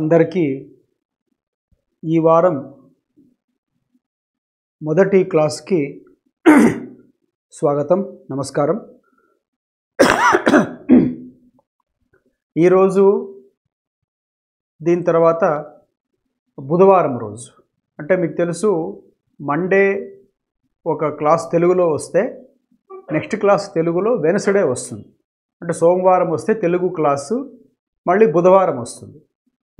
అందరికీ ఈ వారం మొదటి క్లాస్కి స్వాగతం నమస్కారం ఈరోజు దీని తర్వాత బుధవారం రోజు అంటే మీకు తెలుసు మండే ఒక క్లాస్ తెలుగులో వస్తే నెక్స్ట్ క్లాస్ తెలుగులో వెనస్డే వస్తుంది అంటే సోమవారం వస్తే తెలుగు క్లాసు మళ్ళీ బుధవారం వస్తుంది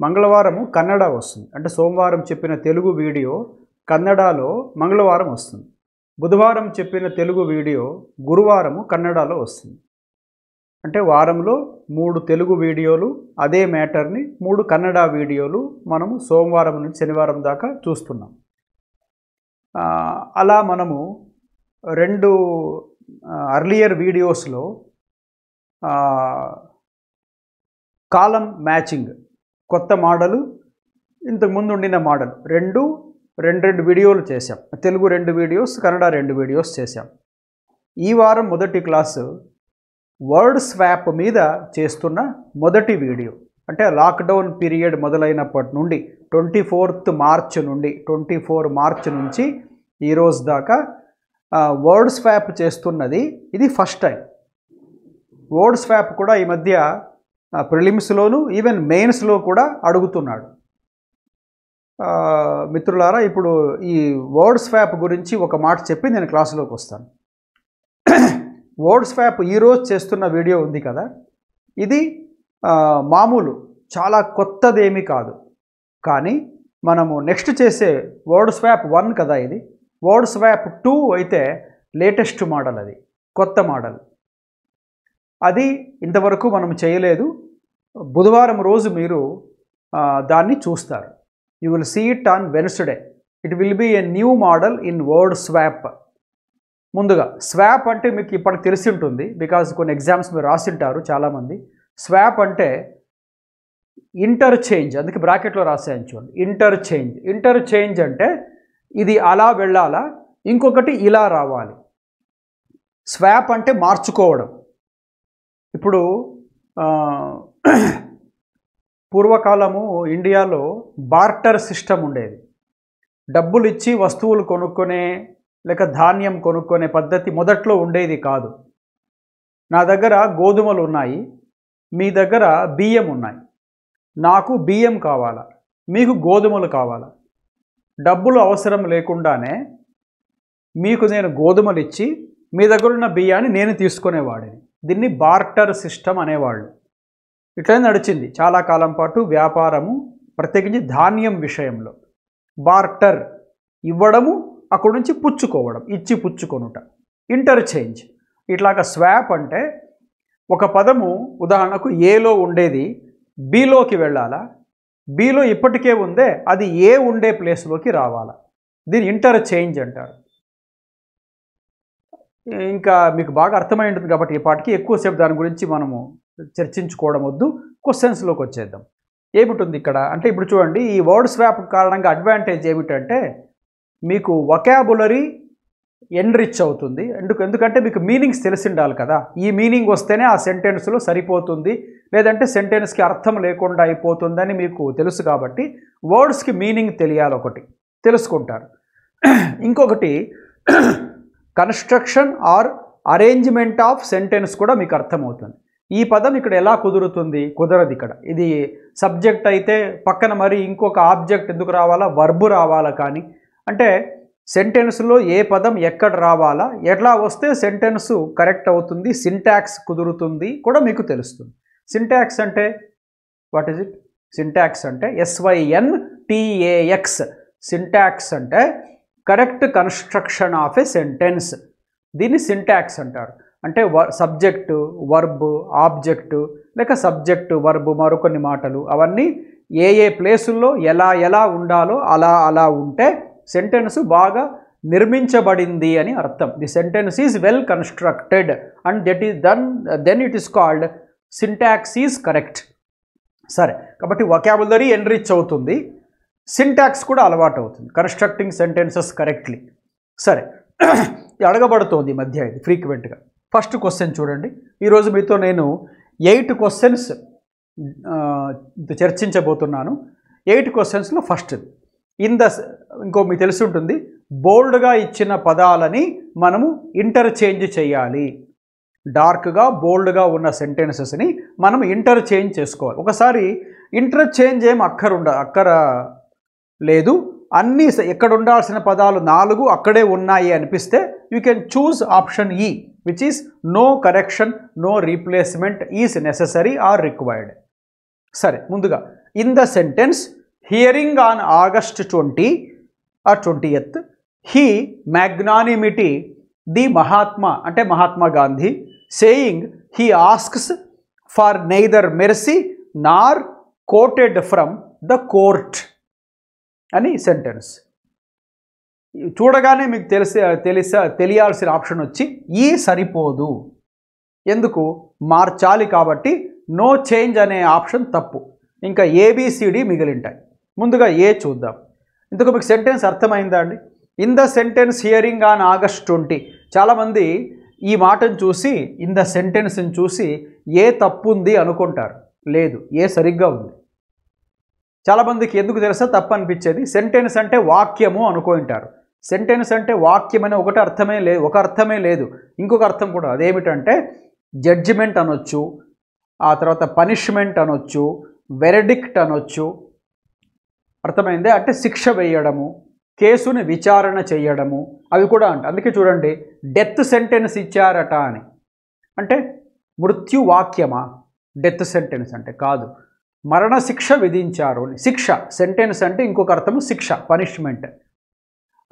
మంగళవారం కన్నడ వస్తుంది అంటే సోమవారం చెప్పిన తెలుగు వీడియో కన్నడలో మంగళవారం వస్తుంది బుధవారం చెప్పిన తెలుగు వీడియో గురువారము కన్నడలో వస్తుంది అంటే వారంలో మూడు తెలుగు వీడియోలు అదే మ్యాటర్ని మూడు కన్నడ వీడియోలు మనము సోమవారం నుంచి శనివారం దాకా చూస్తున్నాం అలా మనము రెండు అర్లియర్ వీడియోస్లో కాలం మ్యాచింగ్ కొత్త మోడలు ఇంతకుముందు ఉండిన మోడల్ రెండు రెండు రెండు వీడియోలు చేశాం తెలుగు రెండు వీడియోస్ కన్నడ రెండు వీడియోస్ చేశాం ఈ వారం మొదటి క్లాసు వర్డ్ స్వాప్ మీద చేస్తున్న మొదటి వీడియో అంటే లాక్డౌన్ పీరియడ్ మొదలైనప్పటి నుండి ట్వంటీ ఫోర్త్ మార్చ్ నుండి ట్వంటీ ఫోర్ మార్చ్ నుంచి ఈరోజు దాకా వర్డ్ స్వాప్ చేస్తున్నది ఇది ఫస్ట్ టైం వర్డ్ స్వాప్ కూడా ఈ మధ్య ప్రిలిమ్స్లోను ఈవెన్ మెయిన్స్లో కూడా అడుగుతున్నాడు మిత్రులారా ఇప్పుడు ఈ వర్డ్ స్వాప్ గురించి ఒక మాట చెప్పి నేను క్లాసులోకి వస్తాను వర్డ్ స్వాప్ ఈరోజు చేస్తున్న వీడియో ఉంది కదా ఇది మామూలు చాలా కొత్తదేమీ కాదు కానీ మనము నెక్స్ట్ చేసే వర్డ్ స్వాప్ వన్ కదా ఇది వర్డ్ స్వాప్ టూ అయితే లేటెస్ట్ మోడల్ అది కొత్త మోడల్ అది ఇంతవరకు మనం చేయలేదు బుధవారం రోజు మీరు దాన్ని చూస్తారు you will see it on Wednesday it will be a new model in word swap ముందుగా స్వాప్ అంటే మీకు ఇప్పటికి తెలిసి ఉంటుంది బికాజ్ కొన్ని ఎగ్జామ్స్ మీరు రాసింటారు చాలామంది స్వాప్ అంటే ఇంటర్చేంజ్ అందుకే బ్రాకెట్లో రాసాను చూడండి ఇంటర్చేంజ్ ఇంటర్చేంజ్ అంటే ఇది అలా వెళ్ళాలా ఇంకొకటి ఇలా రావాలి స్వాప్ అంటే మార్చుకోవడం ఇప్పుడు పూర్వకాలము ఇండియాలో బార్టర్ సిస్టమ్ ఉండేది డబ్బులు ఇచ్చి వస్తువులు కొనుక్కునే లేక ధాన్యం కొనుక్కునే పద్ధతి మొదట్లో ఉండేది కాదు నా దగ్గర గోధుమలు ఉన్నాయి మీ దగ్గర బియ్యం ఉన్నాయి నాకు బియ్యం కావాలా మీకు గోధుమలు కావాలా డబ్బులు అవసరం లేకుండానే మీకు నేను గోధుమలు ఇచ్చి మీ దగ్గర ఉన్న బియ్యాన్ని నేను తీసుకునేవాడిని దీన్ని బార్టర్ సిస్టమ్ అనేవాళ్ళు ఇట్లనే నడిచింది చాలా కాలం పాటు వ్యాపారము ప్రత్యేకించి ధాన్యం విషయంలో బార్టర్ ఇవ్వడము అక్కడి నుంచి పుచ్చుకోవడం ఇచ్చి పుచ్చుకొనుట ఇంటర్చేంజ్ ఇట్లాగా స్వాప్ అంటే ఒక పదము ఉదాహరణకు ఏలో ఉండేది బీలోకి వెళ్ళాలా బీలో ఇప్పటికే ఉందే అది ఏ ఉండే ప్లేస్లోకి రావాలా దీని ఇంటర్చేంజ్ అంటారు ఇంకా మీకు బాగా అర్థమై ఉంటుంది కాబట్టి ఈ పాటికి ఎక్కువసేపు దాని గురించి మనము చర్చించుకోవడం వద్దు క్వశ్చన్స్లోకి వచ్చేద్దాం ఏమిటి ఇక్కడ అంటే ఇప్పుడు చూడండి ఈ వర్డ్ స్వాప్ కారణంగా అడ్వాంటేజ్ ఏమిటంటే మీకు ఒకాబులరీ ఎన్రిచ్ అవుతుంది ఎందుకు ఎందుకంటే మీకు మీనింగ్స్ తెలిసి ఉండాలి కదా ఈ మీనింగ్ వస్తేనే ఆ సెంటెన్స్లో సరిపోతుంది లేదంటే సెంటెన్స్కి అర్థం లేకుండా అయిపోతుందని మీకు తెలుసు కాబట్టి వర్డ్స్కి మీనింగ్ తెలియాలి ఒకటి తెలుసుకుంటారు ఇంకొకటి construction or arrangement of sentence కూడా మీకు అర్థమవుతుంది ఈ పదం ఇక్కడ ఎలా కుదురుతుంది కుదరదు ఇక్కడ ఇది సబ్జెక్ట్ అయితే పక్కన మరి ఇంకొక ఆబ్జెక్ట్ ఎందుకు రావాలా వర్బు రావాలా కానీ అంటే సెంటెన్స్లో ఏ పదం ఎక్కడ రావాలా ఎట్లా వస్తే సెంటెన్స్ కరెక్ట్ అవుతుంది సింటాక్స్ కుదురుతుంది కూడా మీకు తెలుస్తుంది సింటాక్స్ అంటే వాట్ ఈజ్ ఇట్ సింటాక్స్ అంటే ఎస్వైఎన్ టీఏఎక్స్ సింటాక్స్ అంటే correct construction of a sentence దీన్ని సింటాక్స్ అంటారు అంటే సబ్జెక్టు వర్బు ఆబ్జెక్టు లేక సబ్జెక్టు వర్బు మరొకొన్ని మాటలు అవన్నీ ఏ ఏ ప్లేసుల్లో ఎలా ఎలా ఉండాలో అలా అలా ఉంటే సెంటెన్స్ బాగా నిర్మించబడింది అని అర్థం the sentence is well constructed and that is than then it is called syntax is correct సరే కాబట్టి వొకాబులరీ ఎన్రిచ్ అవుతుంది సింటాక్స్ కూడా అలవాటు అవుతుంది కన్స్ట్రక్టింగ్ సెంటెన్సెస్ కరెక్ట్లీ సరే అడగబడుతోంది మధ్య ఇది ఫ్రీక్వెంట్గా ఫస్ట్ క్వశ్చన్ చూడండి ఈరోజు మీతో నేను ఎయిట్ క్వశ్చన్స్ చర్చించబోతున్నాను ఎయిట్ క్వశ్చన్స్లో ఫస్ట్ ఇన్ ద ఇంకో మీకు తెలిసి ఉంటుంది బోల్డ్గా ఇచ్చిన పదాలని మనము ఇంటర్చేంజ్ చేయాలి డార్క్గా బోల్డ్గా ఉన్న సెంటెన్సెస్ని మనం ఇంటర్చేంజ్ చేసుకోవాలి ఒకసారి ఇంటర్చేంజ్ ఏం అక్కరుండ అక్కర లేదు అన్నీ ఎక్కడ ఉండాల్సిన పదాలు నాలుగు అక్కడే ఉన్నాయి అనిపిస్తే you can choose option E which is no correction no replacement is necessary or required సరే ముందుగా in the sentence hearing on August twenty or twenty eighth he magnanimity the Mahatma అంటే Mahatma Gandhi saying he asks for neither mercy nor quoted from the court అని sentence చూడగానే మీకు తెలిసే తెలిస తెలియాల్సిన option వచ్చి ఈ సరిపోదు ఎందుకు మార్చాలి కాబట్టి నో చేంజ్ అనే ఆప్షన్ తప్పు ఇంకా ఏబిసిడి మిగిలింటాయి ముందుగా ఏ చూద్దాం ఇందుకు మీకు సెంటెన్స్ అర్థమైందా అండి in the sentence hearing on August twenty చాలామంది ఈ మాటను చూసి ఇన్ ద సెంటెన్స్ని చూసి ఏ తప్పు ఉంది అనుకుంటారు లేదు ఏ సరిగ్గా ఉంది చాలామందికి ఎందుకు తెలుసా తప్పనిపించేది సెంటెన్స్ అంటే వాక్యము అనుకుంటారు సెంటెన్స్ అంటే వాక్యం అనే ఒకటి అర్థమే లేదు ఒక అర్థమే లేదు ఇంకొక అర్థం కూడా అదేమిటంటే జడ్జిమెంట్ అనొచ్చు ఆ తర్వాత పనిష్మెంట్ అనొచ్చు వెరడిక్ట్ అనొచ్చు అర్థమైంది అంటే శిక్ష వేయడము కేసుని విచారణ చేయడము అవి కూడా అంట అందుకే చూడండి డెత్ సెంటెన్స్ ఇచ్చారట అని అంటే మృత్యు వాక్యమా డెత్ సెంటెన్స్ అంటే కాదు మరణశిక్ష విధించారు అని శిక్ష సెంటెన్స్ అంటే ఇంకొక అర్థం శిక్ష పనిష్మెంట్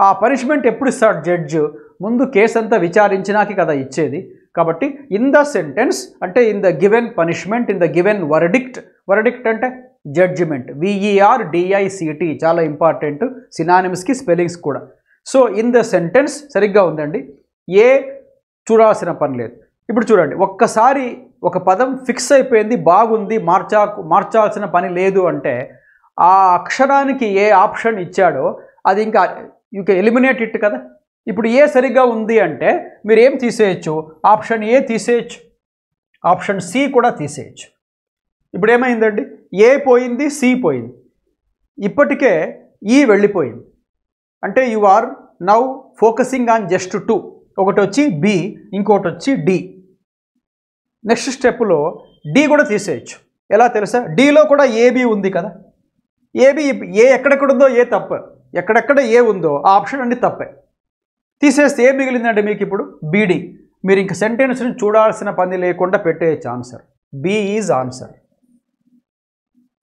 ఆ పనిష్మెంట్ ఎప్పుడు ఇస్తాడు జడ్జ్ ముందు కేసు అంతా విచారించినాకే కదా ఇచ్చేది కాబట్టి ఇన్ ద సెంటెన్స్ అంటే in the given punishment in the given verdict verdict అంటే జడ్జిమెంట్ విఈఆర్ డిఐసిటి చాలా ఇంపార్టెంట్ సినానిమ్స్కి స్పెల్లింగ్స్ కూడా సో ఇన్ ద సెంటెన్స్ సరిగ్గా ఉందండి ఏ చూడాల్సిన పని లేదు ఇప్పుడు చూడండి ఒక్కసారి ఒక పదం ఫిక్స్ అయిపోయింది బాగుంది మార్చా మార్చాల్సిన పని లేదు అంటే ఆ అక్షరానికి ఏ ఆప్షన్ ఇచ్చాడో అది ఇంకా యూ కెన్ ఎలిమినేట్ ఇట్ కదా ఇప్పుడు ఏ సరిగ్గా ఉంది అంటే మీరు ఏం తీసేయచ్చు ఆప్షన్ ఏ తీసేయచ్చు ఆప్షన్ సి కూడా తీసేయచ్చు ఇప్పుడు ఏమైందండి ఏ పోయింది సి పోయింది ఇప్పటికే ఈ వెళ్ళిపోయింది అంటే you are now focusing on just two ఒకటి వచ్చి బి ఇంకోటి వచ్చి డి నెక్స్ట్ స్టెప్లో డి కూడా తీసేయచ్చు ఎలా తెలుసా డిలో కూడా ఏబీ ఉంది కదా ఏబీ ఏ ఎక్కడెక్కడ ఉందో ఏ తప్ప ఎక్కడెక్కడ ఏ ఉందో ఆ ఆప్షన్ అన్ని తప్పే తీసేస్తే ఏ మిగిలిందంటే మీకు ఇప్పుడు బీడీ మీరు ఇంక సెంటెన్స్ని చూడాల్సిన పని లేకుండా పెట్టేయచ్చు ఆన్సర్ బి ఈజ్ ఆన్సర్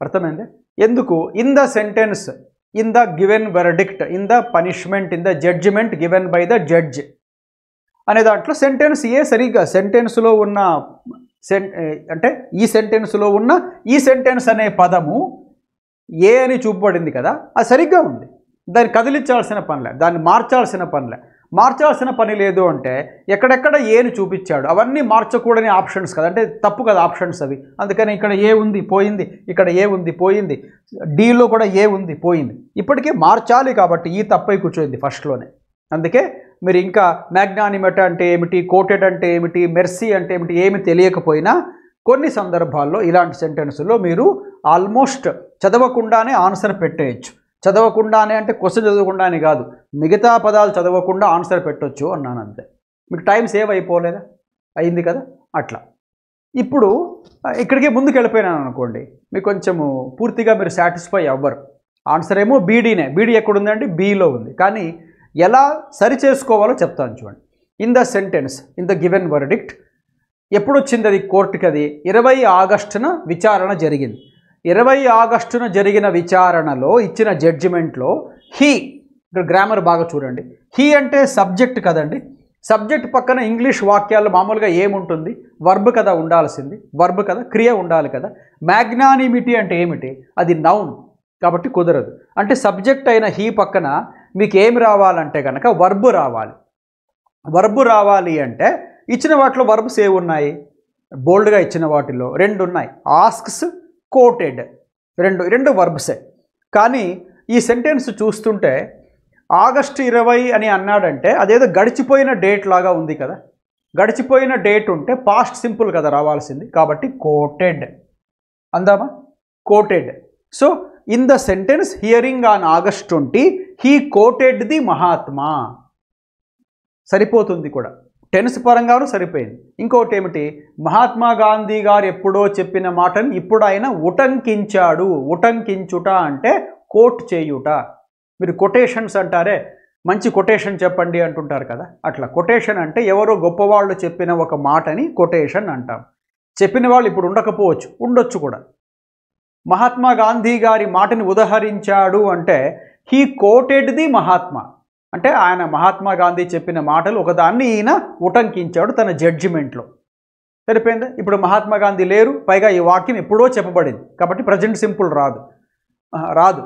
అర్థమైంది ఎందుకు in the sentence in the given verdict in the punishment in the judgement given by the judge అనే దాంట్లో సెంటెన్స్ ఏ సరిగ్గా సెంటెన్స్లో ఉన్న సెన్ అంటే ఈ సెంటెన్స్లో ఉన్న ఈ సెంటెన్స్ అనే పదము ఏ అని చూపబడింది కదా అది సరిగ్గా ఉంది దాన్ని కదిలించాల్సిన పనిలే దాన్ని మార్చాల్సిన పనిలే మార్చాల్సిన పని లేదు అంటే ఎక్కడెక్కడ ఏని చూపించాడు అవన్నీ మార్చకూడని ఆప్షన్స్ కదా అంటే తప్పు కదా ఆప్షన్స్ అవి అందుకని ఇక్కడ ఏ ఉంది పోయింది ఇక్కడ ఏ ఉంది పోయింది డీలో కూడా ఏ ఉంది పోయింది ఇప్పటికే మార్చాలి కాబట్టి ఈ తప్పై కూర్చోయింది ఫస్ట్లోనే అందుకే మీరు ఇంకా మ్యాగ్నానిమట్ అంటే ఏమిటి కోటెడ్ అంటే ఏమిటి మెర్సీ అంటే ఏమిటి ఏమి తెలియకపోయినా కొన్ని సందర్భాల్లో ఇలాంటి సెంటెన్స్లో మీరు ఆల్మోస్ట్ చదవకుండానే ఆన్సర్ పెట్టేయచ్చు చదవకుండానే అంటే క్వశ్చన్ చదవకుండానే కాదు మిగతా పదాలు చదవకుండా ఆన్సర్ పెట్టొచ్చు అన్నాను అంతే మీకు టైం సేవ్ అయిపోలేదా అయింది కదా అట్లా ఇప్పుడు ఇక్కడికే ముందుకు వెళ్ళిపోయినాను అనుకోండి మీకు కొంచెము పూర్తిగా మీరు సాటిస్ఫై అవ్వరు ఆన్సర్ ఏమో బీడీనే బీడీ ఎక్కడుందండి బీలో ఉంది కానీ ఎలా సరి చేసుకోవాలో చెప్తాను చూడండి in the sentence in the given verdict ఎప్పుడు వచ్చింది అది కోర్టుకి అది ఇరవై ఆగస్టున విచారణ జరిగింది ఇరవై ఆగస్టున జరిగిన విచారణలో ఇచ్చిన జడ్జిమెంట్లో హీ ఇక్కడ గ్రామర్ బాగా చూడండి హీ అంటే సబ్జెక్ట్ కదండి సబ్జెక్ట్ పక్కన ఇంగ్లీష్ వాక్యాలు మామూలుగా ఏముంటుంది వర్బ్ కదా ఉండాల్సింది వర్బ్ కదా క్రియ ఉండాలి కదా మ్యాగ్నానిమిటీ అంటే ఏమిటి అది నౌన్ కాబట్టి కుదరదు అంటే సబ్జెక్ట్ అయిన హీ పక్కన మీకు ఏమి రావాలంటే కనుక వర్బు రావాలి వర్బు రావాలి అంటే ఇచ్చిన వాటిలో వర్బ్స్ సేవ్ ఉన్నాయి బోల్డ్గా ఇచ్చిన వాటిలో రెండు ఉన్నాయి ఆస్క్స్ కోటెడ్ రెండు రెండు వర్బ్సే కానీ ఈ సెంటెన్స్ చూస్తుంటే ఆగస్టు ఇరవై అని అన్నాడంటే అదేదో గడిచిపోయిన డేట్ లాగా ఉంది కదా గడిచిపోయిన డేట్ ఉంటే పాస్ట్ సింపుల్ కదా రావాల్సింది కాబట్టి కోటెడ్ అందామా quoted so in the sentence hearing on August twenty he quoted the Mahatma సరిపోతుంది కూడా టెన్స్ పరంగాను సరిపోయింది ఇంకోటి ఏమిటి మహాత్మా గాంధీ గారు ఎప్పుడో చెప్పిన మాటను ఇప్పుడు ఆయన ఉటంకించాడు ఉటంకించుట అంటే కోట్ చేయుట మీరు కొటేషన్స్ అంటారే మంచి కొటేషన్ చెప్పండి అంటుంటారు కదా అట్లా కొటేషన్ అంటే ఎవరో గొప్పవాళ్ళు చెప్పిన ఒక మాటని కొటేషన్ అంటాం చెప్పిన వాళ్ళు ఇప్పుడు ఉండకపోవచ్చు ఉండొచ్చు కూడా మహాత్మా గాంధీ గారి మాటని ఉదహరించాడు అంటే హీ కోటెడ్ ది మహాత్మా అంటే ఆయన మహాత్మా గాంధీ చెప్పిన మాటలు ఒకదాన్ని ఈయన ఉటంకించాడు తన జడ్జిమెంట్లో సరిపోయింది ఇప్పుడు మహాత్మా గాంధీ లేరు పైగా ఈ వాక్యం ఎప్పుడో చెప్పబడింది కాబట్టి ప్రజెంట్ సింపుల్ రాదు రాదు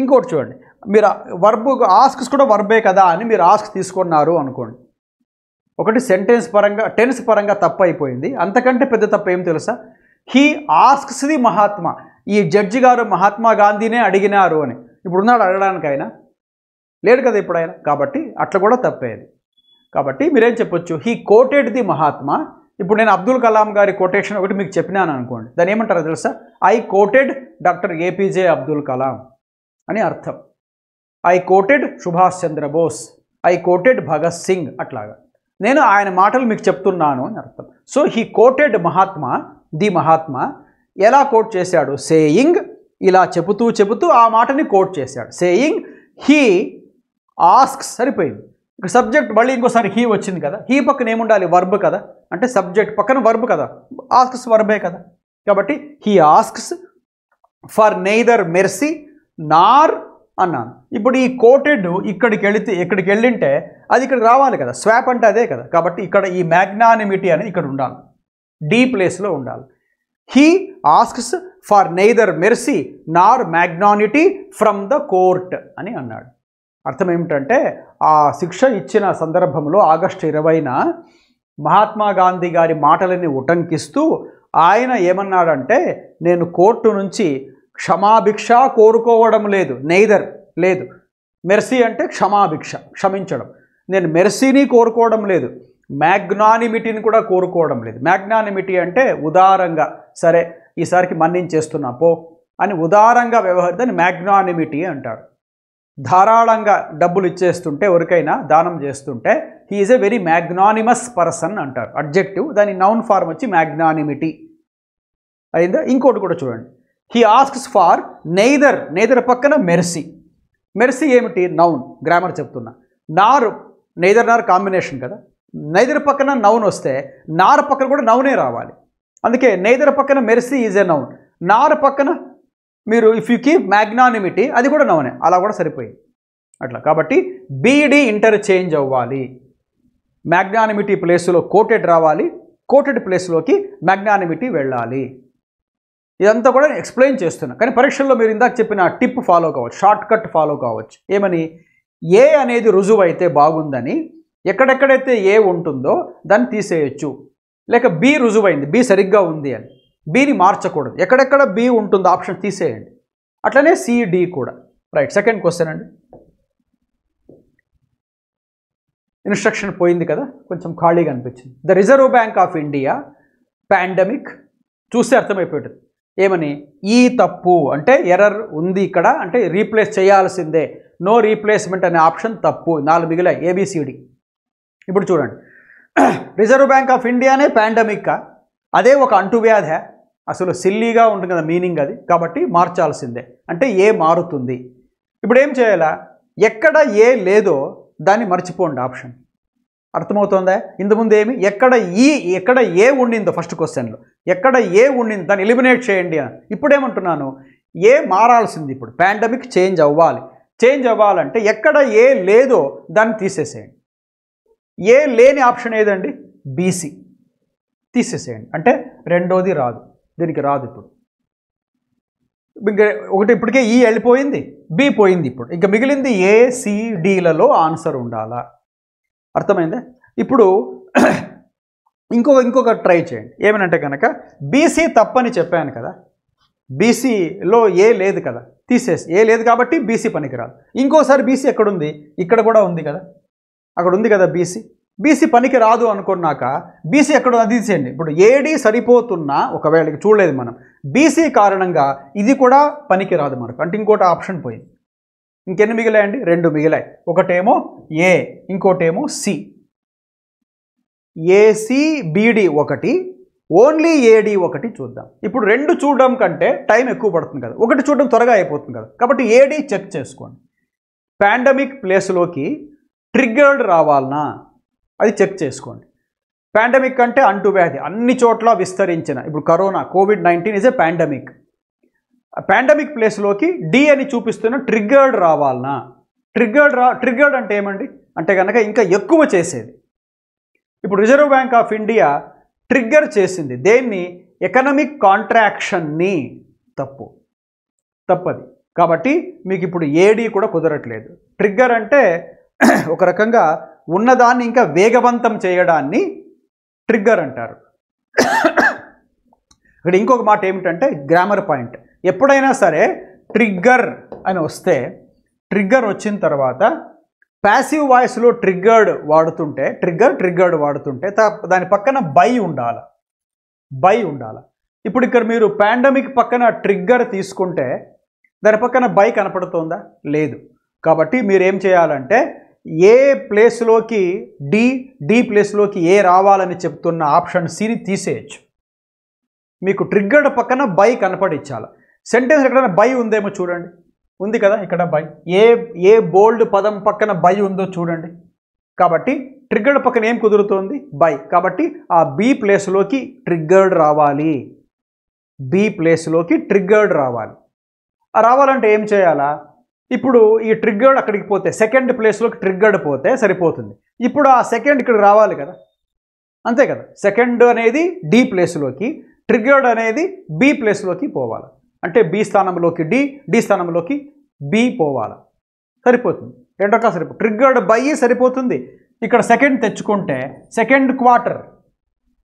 ఇంకోటి చూడండి మీరు వర్బ్ ఆస్క్స్ కూడా వర్బే కదా అని మీరు ఆస్క్ తీసుకున్నారు అనుకోండి ఒకటి సెంటెన్స్ పరంగా టెన్స్ పరంగా తప్పు అయిపోయింది అంతకంటే పెద్ద తప్పు ఏం తెలుసా హీ ఆస్క్స్ ది మహాత్మా ఈ జడ్జి గారు మహాత్మా గాంధీనే అడిగినారు అని ఇప్పుడున్నాడు అడగడానికి ఆయన లేడు కదా ఇప్పుడు ఆయన కాబట్టి అట్లా కూడా తప్పేది కాబట్టి మీరేం చెప్పొచ్చు హీ కోటెడ్ ది మహాత్మా ఇప్పుడు నేను అబ్దుల్ కలాం గారి కోటేషన్ ఒకటి మీకు చెప్పినాను అనుకోండి దాని ఏమంటారో తెలుసా I quoted doctor A P J Abdul Kalam అని అర్థం I quoted Subhash Chandra Bose I quoted Bhagat Singh అట్లాగా నేను ఆయన మాటలు మీకు చెప్తున్నాను అని అర్థం so he quoted Mahatma the Mahatma ఎలా కోట్ చేశాడు సేయింగ్ ఇలా చెబుతూ చెబుతూ ఆ మాటని కోట్ చేశాడు సేయింగ్ హీ ఆస్క్ సరిపోయింది ఇక సబ్జెక్ట్ మళ్ళీ ఇంకోసారి హీ వచ్చింది కదా హీ పక్కన ఏముండాలి వర్బ్ కదా అంటే సబ్జెక్ట్ పక్కన వర్బ్ కదా ఆస్క్స్ వర్బే కదా కాబట్టి he asks for neither mercy nor అన్నాను ఇప్పుడు ఈ కోటెడ్ ఇక్కడికి వెళితే ఇక్కడికి వెళ్ళింటే అది ఇక్కడికి రావాలి కదా స్వాప్ అంటే అదే కదా కాబట్టి ఇక్కడ ఈ మ్యాగ్నానిమిటీ అనేది ఇక్కడ ఉండాలి డీ ప్లేస్లో ఉండాలి he asks for neither mercy nor magnanimity from the court అని అన్నాడు అర్థం ఏమిటంటే ఆ శిక్ష ఇచ్చిన సందర్భంలో ఆగస్టు ఇరవైన మహాత్మా గాంధీ గారి మాటలని ఉటంకిస్తూ ఆయన ఏమన్నాడంటే నేను కోర్టు నుంచి క్షమాభిక్ష కోరుకోవడం లేదు నెయిదర్ లేదు మెర్సీ అంటే క్షమాభిక్ష క్షమించడం నేను మెర్సీని కోరుకోవడం లేదు మ్యాగ్నానిమిటీని కూడా కోరుకోవడం లేదు మ్యాగ్నానిమిటీ అంటే ఉదారంగా సరే ఈసారికి మన్నించేస్తున్నా పో అని ఉదారంగా వ్యవహరిద్దని మ్యాగ్నానిమిటీ అంటాడు ధారాళంగా డబ్బులు ఇచ్చేస్తుంటే ఎవరికైనా దానం చేస్తుంటే he is a very magnanimous person అంటారు అబ్జెక్టివ్ దాని నౌన్ ఫార్మ్ వచ్చి మ్యాగ్నానిమిటీ అయిందా ఇంకోటి కూడా చూడండి he asks for neither neither పక్కన మెర్సీ మెర్సీ ఏమిటి నౌన్ గ్రామర్ చెప్తున్నా నార్ నెయిదర్ నార్ కాంబినేషన్ కదా నైదర్ పక్కన నౌన్ వస్తే నార పక్కన కూడా నౌనే రావాలి అందుకే నైదర్ పక్కన మెర్సీ ఈజ్ ఏ నౌన్ నార పక్కన మీరు ఇఫ్ యూ కీప్ మ్యాగ్నానిమిటీ అది కూడా నౌనే అలా కూడా సరిపోయింది అట్లా కాబట్టి బీఈడి ఇంటర్చేంజ్ అవ్వాలి మ్యాగ్నానిమిటీ ప్లేస్లో కోటెడ్ రావాలి కోటెడ్ ప్లేస్లోకి మ్యాగ్నానిమిటీ వెళ్ళాలి ఇదంతా కూడా ఎక్స్ప్లెయిన్ చేస్తున్నా కానీ పరీక్షల్లో మీరు ఇందాక చెప్పిన టిప్ ఫాలో కావచ్చు షార్ట్ ఫాలో కావచ్చు ఏమని ఏ అనేది రుజువు అయితే బాగుందని ఎక్కడెక్కడైతే ఏ ఉంటుందో దాన్ని తీసేయచ్చు లేక బి రుజువైంది బి సరిగ్గా ఉంది అని బిని మార్చకూడదు ఎక్కడెక్కడ బి ఉంటుందో ఆప్షన్ తీసేయండి అట్లనే సిడి కూడా రైట్ సెకండ్ క్వశ్చన్ అండి ఇన్స్ట్రక్షన్ పోయింది కదా కొంచెం ఖాళీగా అనిపించింది the reserve bank of India pandemic చూస్తే అర్థమైపోయింది ఏమని ఈ తప్పు అంటే ఎర్రర్ ఉంది ఇక్కడ అంటే రీప్లేస్ చేయాల్సిందే నో రీప్లేస్మెంట్ అనే ఆప్షన్ తప్పు నాలుగు మిగిలాయి ఏబిసిడి ఇప్పుడు చూడండి రిజర్వ్ బ్యాంక్ ఆఫ్ ఇండియానే పాండమిక్ అదే ఒక అంటువ్యాధ అసలు సిల్లీగా ఉంటుంది కదా మీనింగ్ అది కాబట్టి మార్చాల్సిందే అంటే ఏ మారుతుంది ఇప్పుడు ఏం చేయాలా ఎక్కడ ఏ లేదో దాన్ని మర్చిపోండి ఆప్షన్ అర్థమవుతుందా ఇంతకుముందు ఏమి ఎక్కడ ఈ ఎక్కడ ఏ ఉండిందో ఫస్ట్ క్వశ్చన్లో ఎక్కడ ఏ ఉండిందో దాన్ని ఎలిమినేట్ చేయండి అని ఇప్పుడేమంటున్నాను ఏ మారాల్సింది ఇప్పుడు పాండమిక్ చేంజ్ అవ్వాలి చేంజ్ అవ్వాలంటే ఎక్కడ ఏ లేదో దాన్ని తీసేసేయండి ఏ లేని ఆప్షన్ ఏదండి బీసీ తీసేసేయండి అంటే రెండోది రాదు దీనికి రాదు ఇప్పుడు ఒకటి ఇప్పటికే ఈ e వెళ్ళిపోయింది బి పోయింది ఇప్పుడు ఇంకా మిగిలింది ఏసీడీలలో ఆన్సర్ ఉండాలా అర్థమైందే ఇప్పుడు ఇంకొక ఇంకొక ట్రై చేయండి ఏమనంటే కనుక బీసీ తప్పని చెప్పాను కదా బీసీలో ఏ లేదు కదా తీసేసి ఏ లేదు కాబట్టి బీసీ పనికిరాదు ఇంకోసారి బీసీ ఎక్కడుంది ఇక్కడ కూడా ఉంది కదా అక్కడ ఉంది కదా బీసీ బీసీ పనికి రాదు అనుకున్నాక బీసీ ఎక్కడ అదిసేయండి ఇప్పుడు ఏడీ సరిపోతున్నా ఒకవేళకి చూడలేదు మనం బీసీ కారణంగా ఇది కూడా పనికి రాదు మనకు అంటే ఇంకోటి ఆప్షన్ పోయింది ఇంకెన్ని మిగిలాయండి రెండు మిగిలాయి ఒకటేమో ఏ ఇంకోటేమో సి ఏసీబీడీ ఒకటి ఓన్లీ ఏడి ఒకటి చూద్దాం ఇప్పుడు రెండు చూడడం కంటే టైం ఎక్కువ పడుతుంది కదా ఒకటి చూడడం త్వరగా అయిపోతుంది కదా కాబట్టి ఏడి చెక్ చేసుకోండి పాండమిక్ ప్లేస్లోకి ట్రిగ్గర్డ్ రావాలనా అది చెక్ చేసుకోండి పాండమిక్ అంటే అంటువ్యాధి అన్ని చోట్ల విస్తరించిన ఇప్పుడు corona COVID nineteen is a pandemic pandemic ప్లేస్లోకి డి అని చూపిస్తున్న ట్రిగ్గర్డ్ రావాలనా ట్రిగ్గర్డ్ రా ట్రిగ్గర్డ్ అంటే ఏమండి అంటే కనుక ఇంకా ఎక్కువ చేసేది ఇప్పుడు reserve bank of India trigger చేసింది దేన్ని ఎకనమిక్ కాంట్రాక్షన్ని తప్పు తప్పది కాబట్టి మీకు ఇప్పుడు ఏడీ కూడా కుదరట్లేదు ట్రిగ్గర్ అంటే ఒక రకంగా ఉన్నదాన్ని ఇంకా వేగవంతం చేయడాన్ని ట్రిగ్గర్ అంటారు ఇక్కడ ఇంకొక మాట ఏమిటంటే గ్రామర్ పాయింట్ ఎప్పుడైనా సరే ట్రిగ్గర్ అని వస్తే ట్రిగ్గర్ వచ్చిన తర్వాత ప్యాసివ్ వాయిస్లో ట్రిగ్గర్డ్ వాడుతుంటే ట్రిగ్గర్ ట్రిగ్గర్డ్ వాడుతుంటే దాని పక్కన బై ఉండాల బై ఉండాల ఇప్పుడు ఇక్కడ మీరు పాండమిక్ పక్కన ట్రిగ్గర్ తీసుకుంటే దాని పక్కన బై కనపడుతోందా లేదు కాబట్టి మీరు ఏం చేయాలంటే ఏ ప్లేస్లోకి డి డి ప్లేస్లోకి ఏ రావాలని చెప్తున్న ఆప్షన్ సిని తీసేయచ్చు మీకు ట్రిగ్గర్డ్ పక్కన బై కనపడించాలి సెంటెన్స్ ఎక్కడైనా బై ఉందేమో చూడండి ఉంది కదా ఇక్కడ బై ఏ ఏ బోల్డ్ పదం పక్కన బై ఉందో చూడండి కాబట్టి ట్రిగ్గర్డ్ పక్కన ఏం కుదురుతోంది బై కాబట్టి ఆ బి ప్లేస్లోకి ట్రిగ్గర్డ్ రావాలి బి ప్లేస్లోకి ట్రిగ్గర్డ్ రావాలి రావాలంటే ఏం చేయాలా ఇప్పుడు ఈ ట్రిగ్గర్డ్ అక్కడికి పోతే సెకండ్ ప్లేస్లోకి ట్రిగ్గర్డ్ పోతే సరిపోతుంది ఇప్పుడు ఆ సెకండ్ ఇక్కడ రావాలి కదా అంతే కదా సెకండ్ అనేది డి ప్లేస్లోకి ట్రిగ్గర్డ్ అనేది బి ప్లేస్లోకి పోవాలి అంటే బి స్థానంలోకి డి డి స్థానంలోకి బి పోవాలి సరిపోతుంది రెండో కాదు సరిపో ట్రిగ్గర్డ్ బై సరిపోతుంది ఇక్కడ సెకండ్ తెచ్చుకుంటే సెకండ్ క్వార్టర్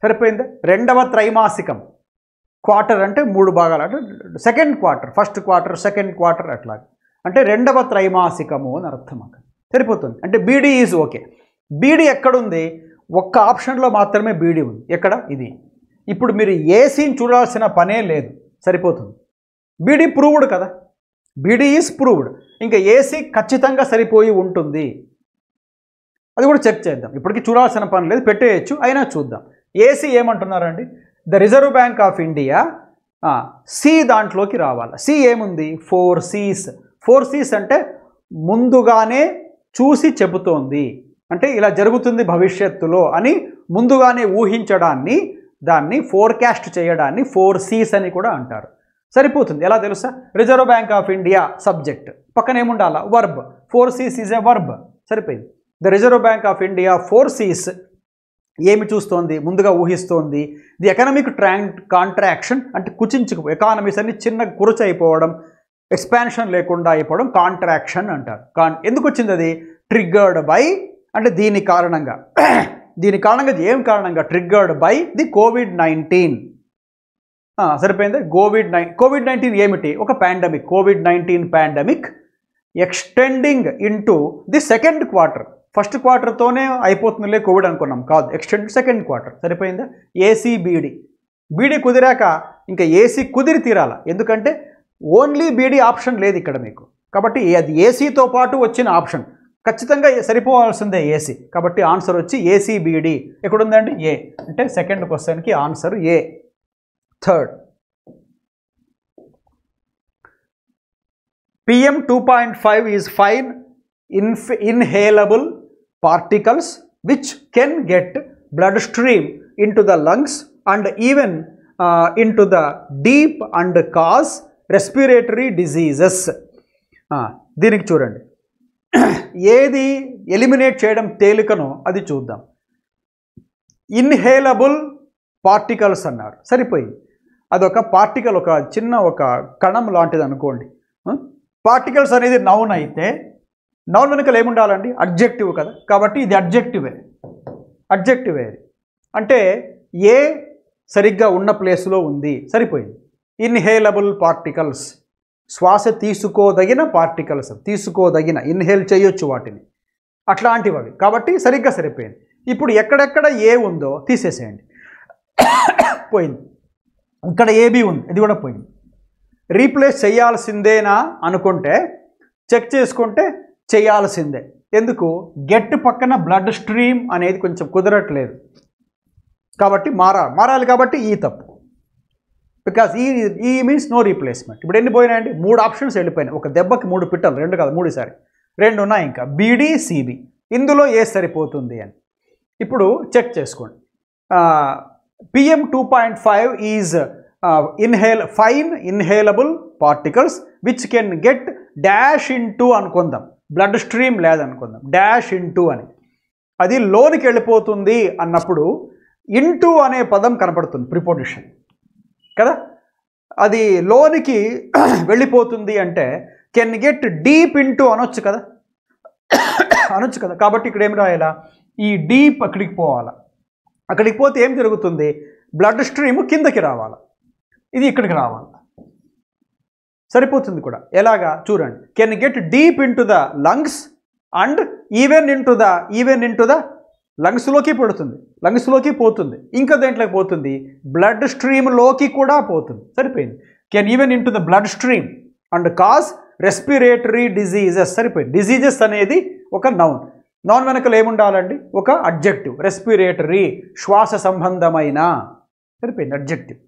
సరిపోయింది రెండవ త్రైమాసికం క్వార్టర్ అంటే మూడు భాగాలు అంటే second quarter first quarter second quarter అట్లాగే అంటే రెండవ త్రైమాసికము అని అర్థం అక్కడ సరిపోతుంది అంటే బీడీ ఈజ్ ఓకే బీడీ ఎక్కడుంది ఒక్క ఆప్షన్లో మాత్రమే బీడీ ఉంది ఎక్కడ ఇది ఇప్పుడు మీరు ఏసీని చూడాల్సిన పనే లేదు సరిపోతుంది బీడీ ప్రూవ్డ్ కదా బీడీ ఈజ్ ప్రూవ్డ్ ఇంకా ఏసీ ఖచ్చితంగా సరిపోయి ఉంటుంది అది కూడా చెక్ చేద్దాం ఇప్పటికీ చూడాల్సిన పని లేదు పెట్టేయచ్చు అయినా చూద్దాం ఏసీ ఏమంటున్నారండి the reserve bank of India C దాంట్లోకి రావాలి సి ఏముంది ఫోర్ సీస్ ఫోర్ సీస్ అంటే ముందుగానే చూసి చెబుతోంది అంటే ఇలా జరుగుతుంది భవిష్యత్తులో అని ముందుగానే ఊహించడాన్ని దాన్ని ఫోర్కాస్ట్ చేయడాన్ని ఫోర్ సీస్ అని కూడా అంటారు సరిపోతుంది ఎలా తెలుసా reserve bank of India subject పక్కన ఏముండాలా verb foresees is a verb సరిపోయింది the reserve bank of India foresees ఏమి చూస్తోంది ముందుగా ఊహిస్తోంది ది ఎకనామిక్ ట్రాంక్ కాంట్రాక్షన్ అంటే కుచించుకు ఎకానమీస్ అన్ని చిన్న కురుచైపోవడం ఎక్స్పాన్షన్ లేకుండా అయిపోవడం కాంట్రాక్షన్ అంటారు కాన్ ఎందుకు వచ్చింది అది ట్రిగ్గర్డ్ బై అంటే దీని కారణంగా దీని కారణంగా ఏం కారణంగా triggered by the COVID nineteen సరిపోయింది కోవిడ్ నైన్ కోవిడ్ నైన్టీన్ ఏమిటి ఒక pandemic COVID nineteen pandemic extending into the second quarter first క్వార్టర్తోనే అయిపోతుందిలే కోవిడ్ అనుకున్నాం కాదు ఎక్స్టెండ్ సెకండ్ క్వార్టర్ సరిపోయిందా ఏసీ బీడీ బీడీ కుదిరాక ఇంకా ఏసీ కుదిరి తీరాల ఎందుకంటే ఓన్లీ బీడీ ఆప్షన్ లేదు ఇక్కడ మీకు కాబట్టి అది ఏసీతో పాటు వచ్చిన ఆప్షన్ ఖచ్చితంగా సరిపోవాల్సిందే ఏసీ కాబట్టి ఆన్సర్ వచ్చి ఏసీ బీడీ ఎక్కడుందండి ఏ అంటే సెకండ్ క్వశ్చన్కి answer A third PM two point five is fine ఇన్ఫ్ inhalable particles which can get blood stream into the lungs and even into the deep and cause respiratory diseases దీనికి చూడండి ఏది eliminate చేయడం తేలికనో అది చూద్దాం ఇన్హేలబుల్ particles అన్నారు సరిపోయింది అదొక పార్టికల్ ఒక చిన్న ఒక కణం లాంటిది అనుకోండి పార్టికల్స్ అనేది నౌన్ అయితే నౌన్ వెనుకలు ఏముండాలండి అడ్జెక్టివ్ కదా కాబట్టి ఇది అడ్జెక్టివే అడ్జెక్టివే అంటే ఏ సరిగ్గా ఉన్న ప్లేస్లో ఉంది సరిపోయింది ఇన్హేలబుల్ పార్టికల్స్ శ్వాస తీసుకోదగిన పార్టికల్స్ తీసుకోదగిన ఇన్హేల్ చేయొచ్చు వాటిని అట్లాంటివి అవి కాబట్టి సరిగ్గా సరిపోయింది ఇప్పుడు ఎక్కడెక్కడ ఏ ఉందో తీసేసేయండి పోయింది ఇక్కడ ఏబీ ఉంది ఇది కూడా పోయింది రీప్లేస్ చేయాల్సిందేనా అనుకుంటే చెక్ చేసుకుంటే చేయాల్సిందే ఎందుకు గెట్ పక్కన బ్లడ్ స్ట్రీమ్ అనేది కొంచెం కుదరట్లేదు కాబట్టి మారాలి మారాలి కాబట్టి ఈ తప్పు బికాస్ ఈ ఈ మీన్స్ నో రీప్లేస్మెంట్ ఇప్పుడు ఎన్ని పోయినాయండి మూడు ఆప్షన్స్ వెళ్ళిపోయినాయి ఒక దెబ్బకి మూడు పిట్టలు రెండు కాదు మూడుసారి రెండు ఉన్నాయి ఇంకా బీడీ సిబి ఇందులో ఏ సరిపోతుంది అని ఇప్పుడు చెక్ చేసుకోండి PM two point five is inhale fine inhalable particles which can get dash into అనుకుందాం బ్లడ్ స్ట్రీమ్ లేదనుకుందాం డాష్ ఇన్ టూ అని అది లోనికి వెళ్ళిపోతుంది అన్నప్పుడు ఇంటూ అనే పదం కనపడుతుంది ప్రిపోజిషన్ కదా అది లోనికి వెళ్ళిపోతుంది అంటే కెన్ గెట్ డీప్ ఇంటూ అనొచ్చు కదా అనొచ్చు కదా కాబట్టి ఇక్కడ ఏమి రాయాలా ఈ డీప్ అక్కడికి పోవాలా అక్కడికి పోతే ఏం జరుగుతుంది బ్లడ్ స్ట్రీమ్ కిందకి రావాలా ఇది ఇక్కడికి రావాలి సరిపోతుంది కూడా ఎలాగా చూడండి can get deep into the lungs and even into the even into the లంగ్స్లోకి పడుతుంది లంగ్స్లోకి పోతుంది ఇంకా దేంట్లోకి పోతుంది బ్లడ్ స్ట్రీమ్లోకి కూడా పోతుంది సరిపోయింది can even into the blood stream and cause respiratory diseases సరిపోయింది డిజీజెస్ అనేది ఒక నౌన్ నౌన్ వెనకలు ఏముండాలండి ఒక అడ్జెక్టివ్ రెస్పిరేటరీ శ్వాస సంబంధమైన సరిపోయింది అడ్జెక్టివ్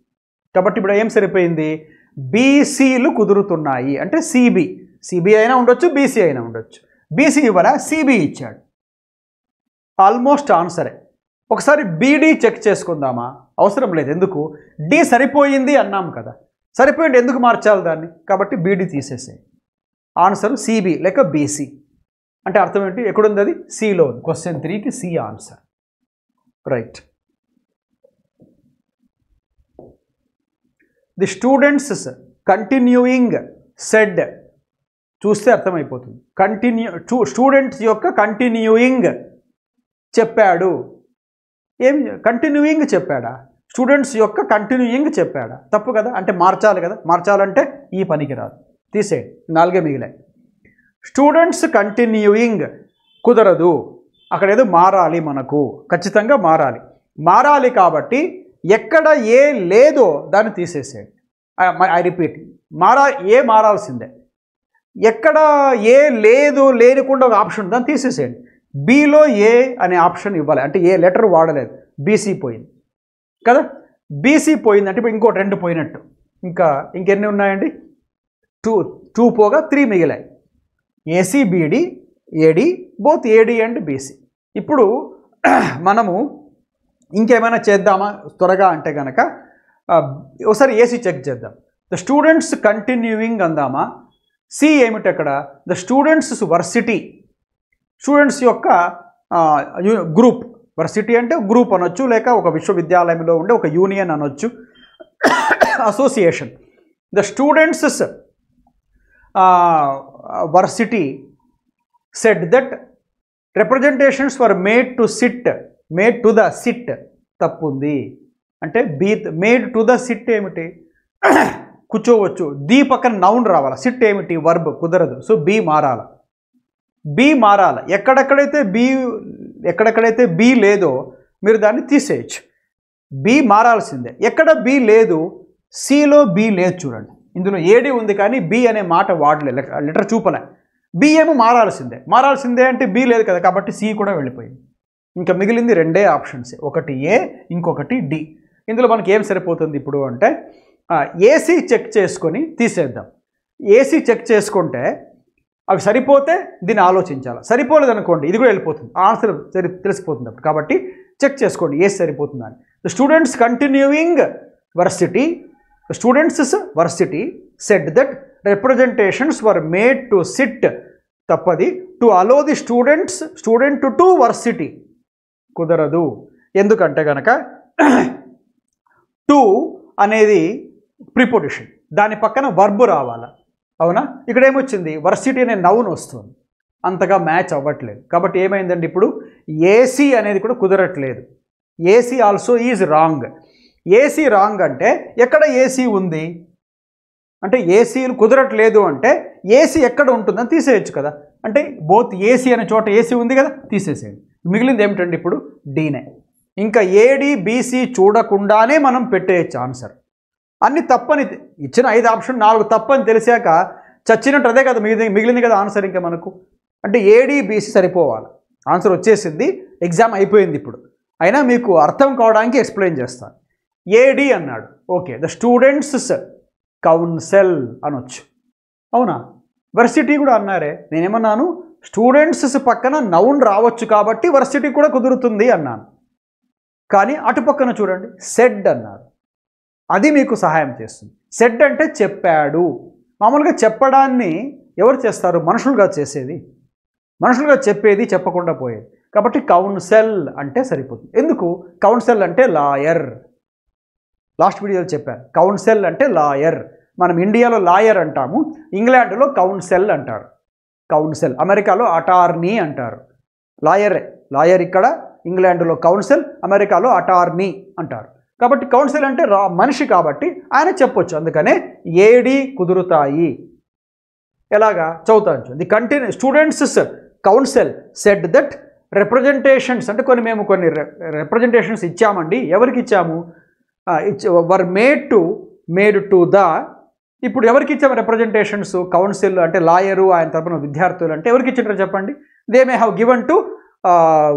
కాబట్టి ఇప్పుడు ఏం సరిపోయింది బీసీలు కుదురుతున్నాయి అంటే సిబి సిబి అయినా ఉండొచ్చు బీసీ అయినా ఉండొచ్చు బీసీ ఇవ్వాల సిబి ఇచ్చాడు ఆల్మోస్ట్ ఆన్సరే ఒకసారి బీడీ చెక్ చేసుకుందామా అవసరం లేదు ఎందుకు డి సరిపోయింది అన్నాం కదా సరిపోయింది ఎందుకు మార్చాలి దాన్ని కాబట్టి బీడీ తీసేసే ఆన్సర్ సిబి లేక బీసీ అంటే అర్థం ఏంటి ఎక్కడుంది అది సిలో క్వశ్చన్ త్రీకి C answer right the students continuing said చూస్తే అర్థమైపోతుంది కంటిన్యూ స్టూడెంట్స్ యొక్క కంటిన్యూయింగ్ చెప్పాడు ఏమి కంటిన్యూయింగ్ చెప్పాడా స్టూడెంట్స్ యొక్క కంటిన్యూయింగ్ చెప్పాడా తప్పు కదా అంటే మార్చాలి కదా మార్చాలంటే ఈ పనికి రాదు తీసే నాలుగే మిగిలే స్టూడెంట్స్ కంటిన్యూయింగ్ కుదరదు అక్కడ ఏదో మారాలి మనకు ఖచ్చితంగా మారాలి మారాలి కాబట్టి ఎక్కడ ఏ లేదో దాన్ని తీసేసేయండి ఐ రిపీట్ మారా ఏ మారాల్సిందే ఎక్కడ ఏ లేదు లేనికుండా ఒక ఆప్షన్ దాన్ని తీసేసేయండి బీలో ఏ అనే ఆప్షన్ ఇవ్వాలి అంటే ఏ లెటర్ వాడలేదు బీసీ పోయింది కదా బీసీ పోయిందంటే ఇప్పుడు ఇంకో రెండు పోయినట్టు ఇంకా ఇంకెన్ని ఉన్నాయండి టూ టూ పోగా త్రీ మిగిలాయి A C B D A D both A D and B C ఇప్పుడు మనము ఇంకేమైనా చేద్దామా త్వరగా అంటే కనుక ఒకసారి ఏసీ చెక్ చేద్దాం ద స్టూడెంట్స్ కంటిన్యూయింగ్ అందామా సి ఏమిటి అక్కడ ద స్టూడెంట్స్ వర్సిటీ స్టూడెంట్స్ యొక్క గ్రూప్ వర్సిటీ అంటే గ్రూప్ అనొచ్చు లేక ఒక విశ్వవిద్యాలయంలో ఉండే ఒక యూనియన్ అనొచ్చు association the students varsity set that representations were made to sit made to the sit తప్పుంది అంటే బీత్ మేడ్ టు ద సిట్ ఏమిటి కూర్చోవచ్చు దీ పక్కన నౌన్ రావాలి సిట్ ఏమిటి వర్బ్ కుదరదు సో బీ మారాలి బి మారాలి ఎక్కడెక్కడైతే బి ఎక్కడెక్కడైతే బి లేదో మీరు దాన్ని తీసేయచ్చు బి మారాల్సిందే ఎక్కడ బి లేదు సిలో బి లేదు చూడండి ఇందులో ఏడి ఉంది కానీ బి అనే మాట వాడలే లెటర్ చూపలే బి ఏమో మారాల్సిందే మారాల్సిందే అంటే బి లేదు కదా కాబట్టి సి కూడా వెళ్ళిపోయింది ఇంకా మిగిలింది రెండే ఆప్షన్స్ ఒకటి ఏ ఇంకొకటి డి ఇందులో మనకి ఏం సరిపోతుంది ఇప్పుడు అంటే ఏసీ చెక్ చేసుకొని తీసేద్దాం ఏసీ చెక్ చేసుకుంటే అవి సరిపోతే దీన్ని ఆలోచించాలి సరిపోలేదు అనుకోండి ఇది కూడా వెళ్ళిపోతుంది ఆన్సర్ తెలిసిపోతుంది అప్పుడు కాబట్టి చెక్ చేసుకోండి ఏ సరిపోతుంది అని the students continuing varsity the students varsity set that representations were made to sit తప్పది to allow the students student to varsity కుదరదు ఎందుకంటే కనుక టు అనేది ప్రిపోజిషన్ దాని పక్కన వర్బు రావాలి అవునా ఇక్కడ ఏమొచ్చింది వర్సిటీ అనే నౌన్ వస్తుంది అంతగా మ్యాచ్ అవ్వట్లేదు కాబట్టి ఏమైందండి ఇప్పుడు ఏసీ అనేది కూడా కుదరట్లేదు AC also is wrong AC wrong అంటే ఎక్కడ ఏసీ ఉంది అంటే ఏసీలు కుదరట్లేదు అంటే ఏసీ ఎక్కడ ఉంటుందని తీసేయచ్చు కదా అంటే బోత్ ఏసీ అనే చోట ఏసీ ఉంది కదా తీసేసేయండి మిగిలింది ఏమిటండి ఇప్పుడు డీనే ఇంకా ఏడీ బీసీ చూడకుండానే మనం పెట్టేయచ్చు ఆన్సర్ అన్ని తప్పని ఇచ్చిన ఐదు ఆప్షన్ నాలుగు తప్పని తెలిసాక చచ్చినట్టు అదే కదా మిగిలి మిగిలింది కదా ఆన్సర్ ఇంకా మనకు అంటే ఏడీబీసీ సరిపోవాలి ఆన్సర్ వచ్చేసింది ఎగ్జామ్ అయిపోయింది ఇప్పుడు అయినా మీకు అర్థం కావడానికి ఎక్స్ప్లెయిన్ చేస్తాను ఏడి అన్నాడు ఓకే ద స్టూడెంట్స్ కౌన్సెల్ అనొచ్చు అవునా వర్సిటీ కూడా అన్నారే నేనేమన్నాను స్టూడెంట్స్ పక్కన నౌన్ రావచ్చు కాబట్టి వర్సిటీ కూడా కుదురుతుంది అన్నాను కానీ అటుపక్కన చూడండి సెడ్ అన్నారు అది మీకు సహాయం చేస్తుంది సెడ్ అంటే చెప్పాడు మామూలుగా చెప్పడాన్ని ఎవరు చేస్తారు మనుషులుగా చేసేది మనుషులుగా చెప్పేది చెప్పకుండా పోయేది కాబట్టి కౌన్సెల్ అంటే సరిపోతుంది ఎందుకు కౌన్సెల్ అంటే లాయర్ లాస్ట్ వీడియోలో చెప్పారు కౌన్సెల్ అంటే లాయర్ మనం ఇండియాలో లాయర్ అంటాము ఇంగ్లాండ్లో కౌన్సెల్ అంటారు కౌన్సెల్ అమెరికాలో అటార్నీ అంటారు లాయరే లాయర్ ఇక్కడ ఇంగ్లాండ్లో కౌన్సిల్ అమెరికాలో అటార్నీ అంటారు కాబట్టి కౌన్సిల్ అంటే రా మనిషి కాబట్టి ఆయన చెప్పొచ్చు అందుకనే ఏడి కుదురుతాయి ఎలాగా చదువుతా the continue students council set that representations అంటే కొన్ని మేము కొన్ని రిప్రజెంటేషన్స్ ఇచ్చామండి ఎవరికి ఇచ్చాము were made to made to the ఇప్పుడు ఎవరికి ఇచ్చాము రిప్రజెంటేషన్స్ కౌన్సిల్ అంటే లాయరు ఆయన తరపున విద్యార్థులు అంటే ఎవరికి ఇచ్చింటారు చెప్పండి they may have given to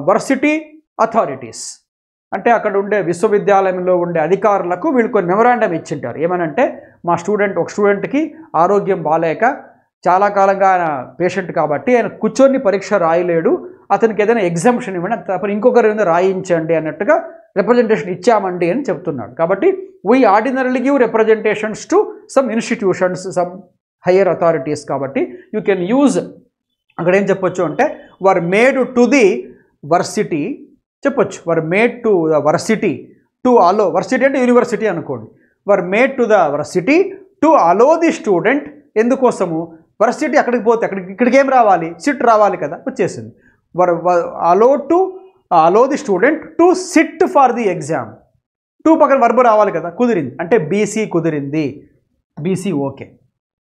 varsity authorities అంటే అక్కడ ఉండే విశ్వవిద్యాలయంలో ఉండే అధికారులకు వీళ్ళు కొన్ని మెమరాండం ఇచ్చింటారు ఏమనంటే మా స్టూడెంట్ ఒక స్టూడెంట్కి ఆరోగ్యం బాగాలేక చాలా కాలంగా ఆయన పేషెంట్ కాబట్టి ఆయన కూర్చొని పరీక్ష రాయలేడు అతనికి ఏదైనా ఎగ్జామ్షన్ ఇవ్వండి తప్పని ఇంకొకరి మీద రాయించండి అన్నట్టుగా రిప్రజెంటేషన్ ఇచ్చామండి అని చెప్తున్నాడు కాబట్టి we ordinary give representations to some institutions some higher authorities కాబట్టి యూ కెన్ యూజ్ అక్కడ ఏం చెప్పొచ్చు అంటే were made to the varsity చెప్పొచ్చు were made to the varsity to allow varsity అంటే యూనివర్సిటీ అనుకోండి were made to the varsity to allow the student ఎందుకోసము varsity అక్కడికి పోతే అక్కడికి ఇక్కడికి ఏం రావాలి సిట్ రావాలి కదా వచ్చేసింది were allow to allow the student to sit for the exam to పక్కన వర్బు రావాలి కదా కుదిరింది అంటే బీసీ కుదిరింది బీసీ ఓకే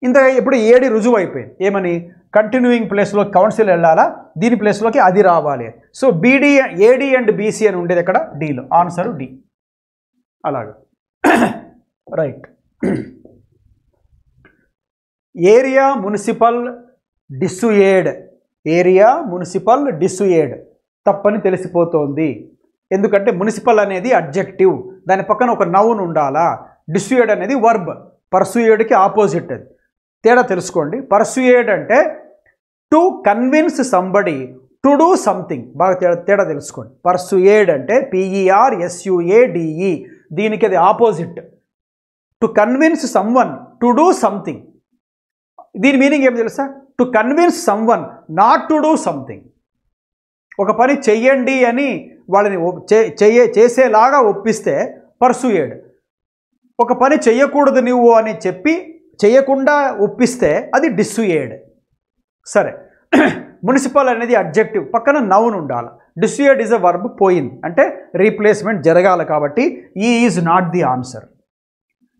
ఇంత ఇప్పుడు ఏడి రుజువు అయిపోయింది ఏమని కంటిన్యూయింగ్ ప్లేస్లో కౌన్సిల్ వెళ్ళాలా దీని ప్లేస్లోకి అది రావాలి so B D A D and B C అని ఉండేది ఎక్కడ డీలో ఆన్సర్ డి అలాగ right area municipal dissuade area municipal dissuade తప్పని తెలిసిపోతోంది ఎందుకంటే మున్సిపల్ అనేది అడ్జెక్టివ్ దాని పక్కన ఒక నౌన్ ఉండాలా డిస్యూయేడ్ అనేది వర్బ్ పర్సుయేడ్కి ఆపోజిట్ అది తేడా తెలుసుకోండి పర్సుయేడ్ అంటే to convince somebody to do something బాగా తేడా తేడా తెలుసుకోండి పర్సుయేడ్ అంటే పిఈఆర్ ఎస్యుఏడిఈ e e. దీనికి అది opposite to convince someone to do something దీని మీనింగ్ ఏమి తెలుసా to convince someone not to do something ఒక పని చెయ్యండి అని వాళ్ళని చెయ్యే చేసేలాగా ఒప్పిస్తే పర్సుయేడ్ ఒక పని చెయ్యకూడదు నువ్వు అని చెప్పి చేయకుండా ఒప్పిస్తే అది డిస్సుయేడ్ సరే మున్సిపల్ అనేది అబ్జెక్టివ్ పక్కన నౌన్ ఉండాలి డిస్యూర్డ్ ఈజ్ అ వర్బ్ పోయింది అంటే రీప్లేస్మెంట్ జరగాలి కాబట్టి ఈ ఈజ్ నాట్ ది ఆన్సర్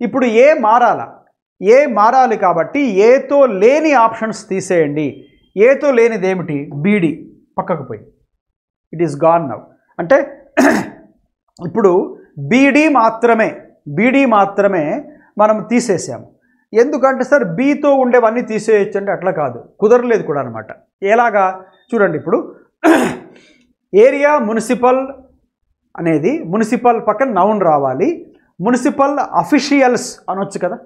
ఇప్పుడు ఏ మారాల ఏ మారాలి కాబట్టి ఏతో లేని ఆప్షన్స్ తీసేయండి ఏతో లేనిది ఏమిటి బీడి పక్కకు పోయి ఇట్ ఈస్ గాన్ నవ్ అంటే ఇప్పుడు బీడీ మాత్రమే బీడీ మాత్రమే మనం తీసేసాము ఎందుకంటే సార్ బీతో ఉండేవన్నీ తీసేయచ్చు అంటే అట్లా కాదు కుదరలేదు కూడా అనమాట ఎలాగా చూడండి ఇప్పుడు ఏరియా మున్సిపల్ అనేది మున్సిపల్ పక్కన నౌన్ రావాలి మున్సిపల్ అఫీషియల్స్ అనొచ్చు కదా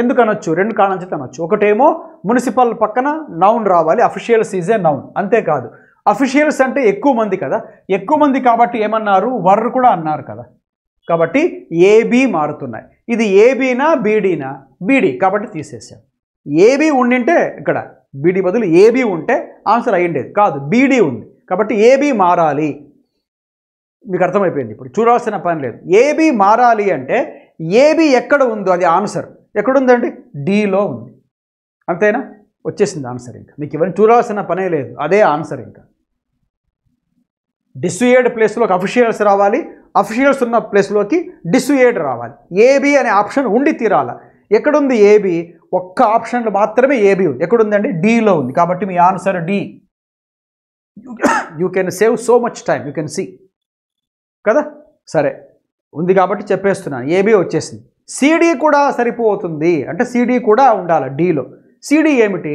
ఎందుకు అనొచ్చు రెండు చేత అనొచ్చు ఒకటేమో మున్సిపల్ పక్కన నౌన్ రావాలి అఫీషియల్స్ ఈజ్ ఏ నౌన్ అంతేకాదు అఫీషియల్స్ అంటే ఎక్కువ మంది కదా ఎక్కువ మంది కాబట్టి ఏమన్నారు వర్ కూడా అన్నారు కదా కాబట్టి ఏబీ మారుతున్నాయి ఇది ఏబీనా బీడీనా బీడీ కాబట్టి తీసేసాం ఏబీ ఉండింటే ఇక్కడ బీడీ బదులు ఏబీ ఉంటే ఆన్సర్ అయ్యిండేది కాదు బీడీ ఉంది కాబట్టి ఏబీ మారాలి మీకు అర్థమైపోయింది ఇప్పుడు చూడాల్సిన పని లేదు ఏబీ మారాలి అంటే ఏబీ ఎక్కడ ఉందో అది ఆన్సర్ ఎక్కడుందండి డీలో ఉంది అంతేనా వచ్చేసింది ఆన్సర్ ఇంకా మీకు ఇవన్నీ చూడాల్సిన పనే లేదు అదే ఆన్సర్ ఇంకా డిస్యూయేడ్ ప్లేస్లో ఒక అఫిషియల్స్ రావాలి అఫీషియల్స్ ఉన్న ప్లేస్లోకి డిస్యూయేట్ రావాలి ఏబీ అనే ఆప్షన్ ఉండి తీరాల ఎక్కడుంది ఏబీ ఒక్క ఆప్షన్లు మాత్రమే ఏబీ ఎక్కడుందండి డీలో ఉంది కాబట్టి మీ answer D you can save so much time you can see కదా సరే ఉంది కాబట్టి చెప్పేస్తున్నాను ఏబీ వచ్చేసింది సిడీ కూడా సరిపోతుంది అంటే సిడీ కూడా ఉండాలి డీలో సిడీ ఏమిటి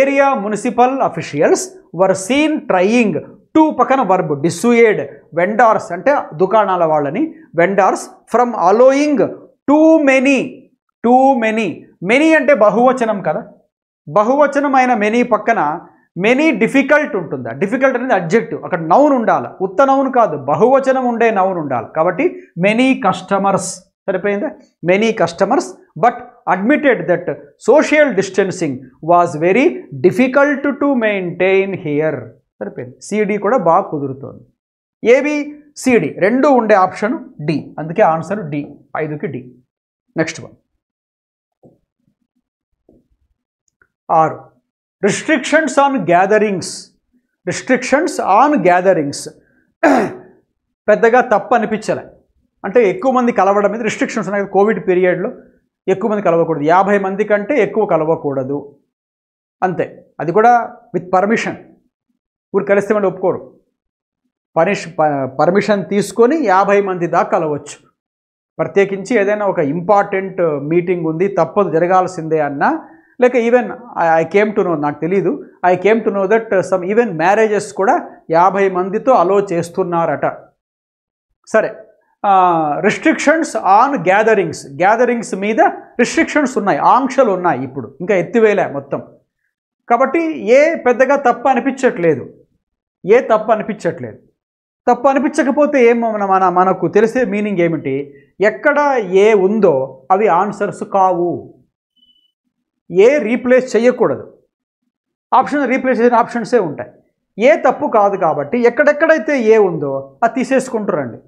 area municipal officials were seen trying to పక్కన వర్బ్ డిసూయేడ్ వెండార్స్ అంటే దుకాణాల వాళ్ళని vendors from allowing too many too many many అంటే బహువచనం కదా బహువచనం అయిన మెనీ పక్కన మెనీ డిఫికల్ట్ ఉంటుందా డిఫికల్ట్ అనేది అబ్జెక్టివ్ అక్కడ నౌన్ ఉండాలి ఉత్త నౌన్ కాదు బహువచనం ఉండే నౌన్ ఉండాలి కాబట్టి మెనీ కస్టమర్స్ సరిపోయిందా many customers but admitted that social distancing was very difficult to maintain here సరిపోయింది సిడి కూడా బాగా కుదురుతోంది ఏబి సిడి రెండు ఉండే ఆప్షన్ డి అందుకే ఆన్సర్ డి ఐదుకి డి నెక్స్ట్ వన్ ఆరు restrictions on gatherings restrictions on gatherings పెద్దగా తప్పు అనిపించలే అంటే ఎక్కువ మంది కలవడం మీద రిస్ట్రిక్షన్స్ ఉన్నాయి కోవిడ్ పీరియడ్లో ఎక్కువ మంది కలవకూడదు యాభై మంది కంటే ఎక్కువ కలవకూడదు అంతే అది కూడా విత్ పర్మిషన్ ఊరు మళ్ళీ ఒప్పుకోరు పనిష్ పర్మిషన్ తీసుకొని యాభై మంది దాకా కలవచ్చు ప్రత్యేకించి ఏదైనా ఒక ఇంపార్టెంట్ మీటింగ్ ఉంది తప్పదు జరగాల్సిందే అన్నా లేక even I came to know నాకు తెలీదు I came to know that some even marriages కూడా యాభై మందితో అలో చేస్తున్నారట సరే రిస్ట్రిక్షన్స్ ఆన్ గ్యాదరింగ్స్ గ్యాదరింగ్స్ మీద రిస్ట్రిక్షన్స్ ఉన్నాయి ఆంక్షలు ఉన్నాయి ఇప్పుడు ఇంకా ఎత్తివేలే మొత్తం కాబట్టి ఏ పెద్దగా తప్ప అనిపించట్లేదు ఏ తప్పు అనిపించట్లేదు తప్పు అనిపించకపోతే ఏం మన మనకు తెలిసే మీనింగ్ ఏమిటి ఎక్కడ ఏ ఉందో అవి ఆన్సర్స్ కావు ఏ రీప్లేస్ చేయకూడదు ఆప్షన్ రీప్లేస్ చేసిన ఆప్షన్సే ఉంటాయి ఏ తప్పు కాదు కాబట్టి ఎక్కడెక్కడైతే ఏ ఉందో అది తీసేసుకుంటారండి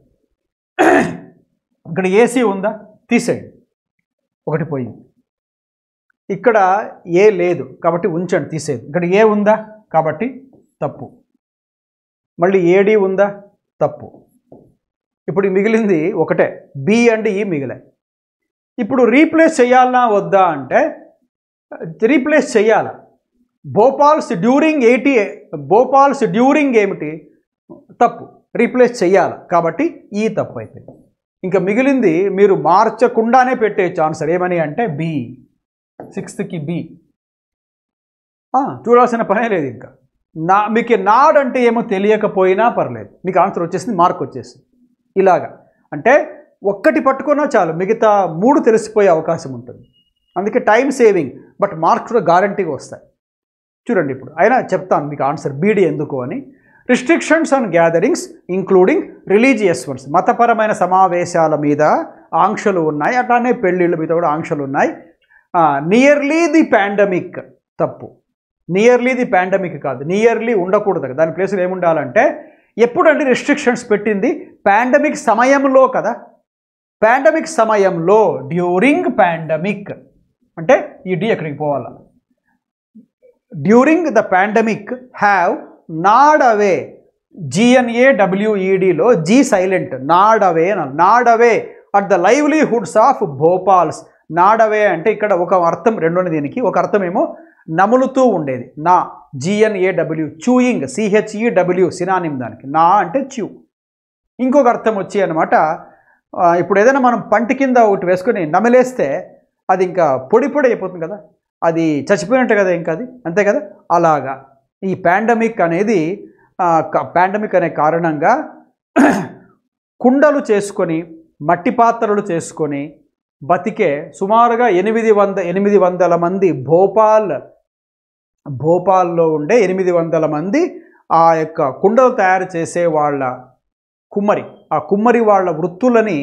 ఇక్కడ ఏసీ ఉందా తీసేయండి ఒకటి పోయింది ఇక్కడ ఏ లేదు కాబట్టి ఉంచండి తీసేది ఇక్కడ ఏ ఉందా కాబట్టి తప్పు మళ్ళీ ఏడీ ఉందా తప్పు ఇప్పుడు మిగిలింది ఒకటే బి అండ్ ఈ మిగిలాయి ఇప్పుడు రీప్లేస్ చేయాలనా వద్దా అంటే రీప్లేస్ చేయాల భోపాల్స్ డ్యూరింగ్ ఏటి భోపాల్స్ డ్యూరింగ్ ఏమిటి తప్పు రీప్లేస్ చేయాలి కాబట్టి ఈ e తప్పు అయితే ఇంకా మిగిలింది మీరు మార్చకుండానే పెట్టే ఛాన్సర్ ఏమని అంటే బి సిక్స్త్కి బి చూడాల్సిన పనే లేదు ఇంకా నా మీకు నాడ్ అంటే ఏమో తెలియకపోయినా పర్లేదు మీకు ఆన్సర్ వచ్చేసింది మార్క్ వచ్చేసింది ఇలాగా అంటే ఒక్కటి పట్టుకున్నా చాలు మిగతా మూడు తెలిసిపోయే అవకాశం ఉంటుంది అందుకే టైం సేవింగ్ బట్ మార్క్స్ కూడా గ్యారంటీగా వస్తాయి చూడండి ఇప్పుడు అయినా చెప్తాను మీకు ఆన్సర్ బీడీ ఎందుకు అని restrictions on gatherings including religious ones మతపరమైన సమావేశాల మీద ఆంక్షలు ఉన్నాయి అట్లానే పెళ్ళిళ్ళ మీద కూడా ఆంక్షలు ఉన్నాయి నియర్లీ ది పాండమిక్ తప్పు నియర్లీ ది పాండమిక్ కాదు నియర్లీ ఉండకూడదు దాని ప్లేస్లో ఏముండాలంటే ఎప్పుడండి రెస్ట్రిక్షన్స్ పెట్టింది పాండమిక్ సమయంలో కదా పాండమిక్ సమయంలో డ్యూరింగ్ పాండమిక్ అంటే ఈ డి ఎక్కడికి పోవాల during the pandemic have gnawed away G N A డబ్ల్యూఈడిలో G silent gnawed away gnawed away at the livelihoods of Bhopal's gnawed away అంటే ఇక్కడ ఒక అర్థం రెండోని దీనికి ఒక అర్థం ఏమో నములుతూ ఉండేది నా జిఎన్ఏడబ్ల్యూ చూయింగ్ సిహెచ్ఈడబ్ల్యూ సినానిం దానికి నా అంటే చూ ఇంకొక అర్థం వచ్చి అనమాట ఇప్పుడు ఏదైనా మనం పంటి కింద ఒకటి వేసుకొని నమిలేస్తే అది ఇంకా పొడి పొడి అయిపోతుంది కదా అది చచ్చిపోయినట్టు కదా ఇంకా అది అంతే కదా అలాగా ఈ పాండమిక్ అనేది పాండమిక్ అనే కారణంగా కుండలు చేసుకొని మట్టి పాత్రలు చేసుకొని బతికే సుమారుగా ఎనిమిది వంద ఎనిమిది వందల మంది భోపాల్ భోపాల్లో ఉండే ఎనిమిది వందల మంది ఆ యొక్క కుండలు తయారు చేసే వాళ్ళ కుమ్మరి ఆ కుమ్మరి వాళ్ళ వృత్తులని